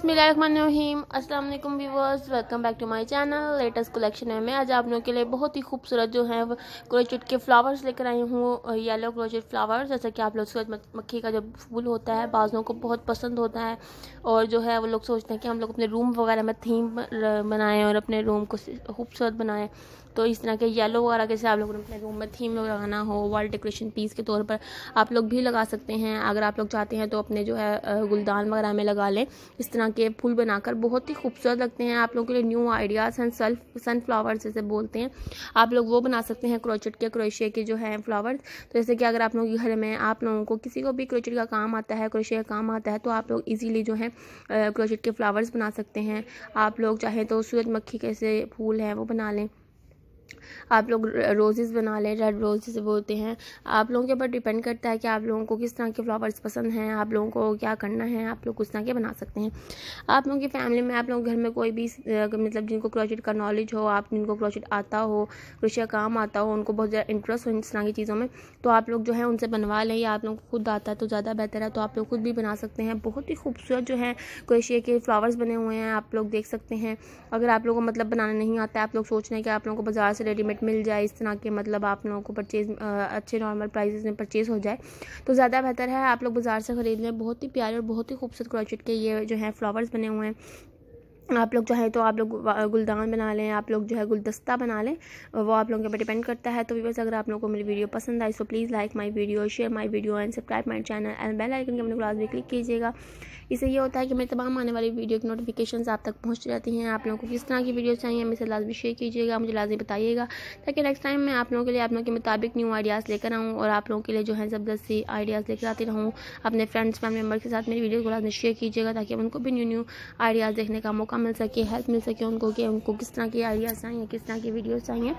अस्सलाम असलम viewers welcome back to my channel latest collection है मैं आज आप लोगों के लिए बहुत ही खूबसूरत जो है क्रोचेट के फ्लावर्स लेकर आई हूँ येलो क्रोचेट फ्लावर्स जैसा कि आप लोग सूरज मक्खी का जो फूल होता है बाजों को बहुत पसंद होता है और जो है वो लोग सोचते हैं कि हम लोग अपने रूम वगैरह में थीम बनाएँ और अपने रूम को खूबसूरत बनाएँ तो इस तरह के येलो वगैरह जैसे आप लोग अपने रूम में थीम लगाना हो वॉल डेकोरेशन पीस के तौर पर आप लोग भी लगा सकते हैं अगर आप लोग चाहते हैं तो अपने जो है गुलदान वगैरह में लगा लें इस तरह के फूल बनाकर बहुत ही खूबसूरत लगते हैं आप लोगों के लिए न्यू आइडियाज़ हैं सेल्फ सनफ्लावर्स जैसे बोलते हैं आप लोग वो बना सकते हैं क्रोचेट के क्रोशिया के जो है फ्लावर्स तो जैसे कि अगर आप लोगों के घर में आप लोगों को किसी को भी क्रोचेट का काम आता है क्रोशिया का काम आता है तो आप लोग ईजिली जो है क्रोचेट के फ्लावर्स बना सकते हैं आप लोग चाहें तो सूरजमक्खी कैसे फूल हैं वो बना लें आप लोग रोजेज़ बना लें रेड रोज जैसे बोलते हैं आप लोगों के ऊपर डिपेंड करता है कि आप लोगों को किस तरह के फ्लावर्स पसंद हैं आप लोगों को क्या करना है आप लोग किस तरह के बना सकते हैं आप लोगों की फैमिली में आप लोग घर में कोई भी मतलब जिनको क्रोचेट का नॉलेज हो आप जिनको क्रोचेट आता हो कृषि काम आता हो उनको बहुत ज़्यादा इंटरेस्ट हो इस तरह की चीज़ों में तो आप लोग जो है उनसे बनवा लें या आप लोग खुद आता है तो ज़्यादा बेहतर है तो आप लोग खुद भी बना सकते हैं बहुत ही खूबसूरत जो है क्रोशिया के फ्लावर्स बने हुए हैं आप लोग देख सकते हैं अगर आप लोगों को मतलब बनाना नहीं आता है आप लोग सोच रहे हैं कि आप लोगों को बाज़ार से रेडीमेड मिल जाए इस तरह के मतलब आप लोगों को परचेज़ अच्छे नॉर्मल प्राइस में परचेज़ हो जाए तो ज़्यादा बेहतर है आप लोग बाज़ार से ख़रीद लें बहुत ही प्यारे और बहुत ही खूबसूरत क्रोचेट के ये जो हैं फ्लावर्स बने हुए हैं आप लोग चाहें तो आप लोग गुलदान बना लें आप लोग जो है गुलदस्ता बना लें वो आप लोगों के ऊपर डिपेंड करता है तो वीवर्स अगर आप लोगों को मेरी वीडियो पसंद आई तो please like my video share my video and subscribe my channel and bell icon के अपने क्लास भी क्लिक कीजिएगा इससे ये होता है कि मेरी तमाम आने वाली वीडियो की नोटिफिकेशन आप तक पहुँच जाती हैं आप लोगों को किस तरह की वीडियो चाहिए हमें लाजमी शेयर कीजिएगा मुझे लाजमी बताइएगा ताकि नेक्स्ट टाइम मैं आप लोगों के लिए आप लोगों के मुताबिक न्यू आइडियाज़ लेकर आऊँ और आप लोगों के लिए जो है ज़बरदस्ती आइडियाज़ लेकर आती रहूँ अपने फ्रेंड्स फैमिली मेम्बर के साथ मेरी वीडियो को लाजमी शेयर कीजिएगा ताकि उनको भी न्यू न्यू आइडियाज़ देखने का मौका मिल सके हेल्प मिल सके उनको कि उनको किस तरह के आइडियाज़ चाहिए किस तरह की वीडियोज़ चाहिए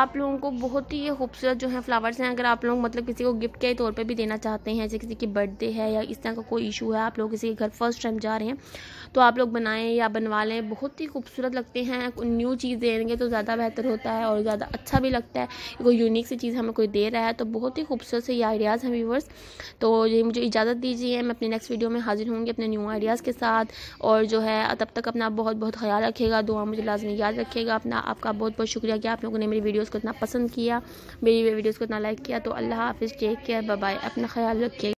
आप लोगों को बहुत ही खूबसूरत जो है फ्लावर्स हैं अगर आप लोग मतलब किसी को गिफ्ट के तौर पर भी देना चाहते हैं जैसे किसी की बर्थडे है या इस तरह का कोई इशू है आप लोग किसी घर फर्स्ट टाइम जा रहे हैं तो आप लोग बनाएं या बनवा लें बहुत ही खूबसूरत लगते हैं न्यू चीज़ देंगे तो ज़्यादा बेहतर होता है और ज़्यादा अच्छा भी लगता है कोई यूनिक सी चीज़ हमें कोई दे रहा है तो बहुत ही खूबसूरत से ये आइडियाज़ हैं व्यूवर्स तो ये मुझे इजाज़त दीजिए मैं अपने नेक्स्ट वीडियो में हाजिर होंगी अपने न्यू आइडियाज़ के साथ और जो है तब तक अपना बहुत बहुत ख्याल रखेगा दुआ मुझे लाजमी याद रखेगा अपना आपका बहुत बहुत शुक्रिया कि आप लोगों ने मेरी वीडियोज़ को इतना पसंद किया मेरी वीडियोज़ को इतना लाइक किया तो अल्लाह हाफिज़ टेक केयर बाय अपना ख्याल रखिएगा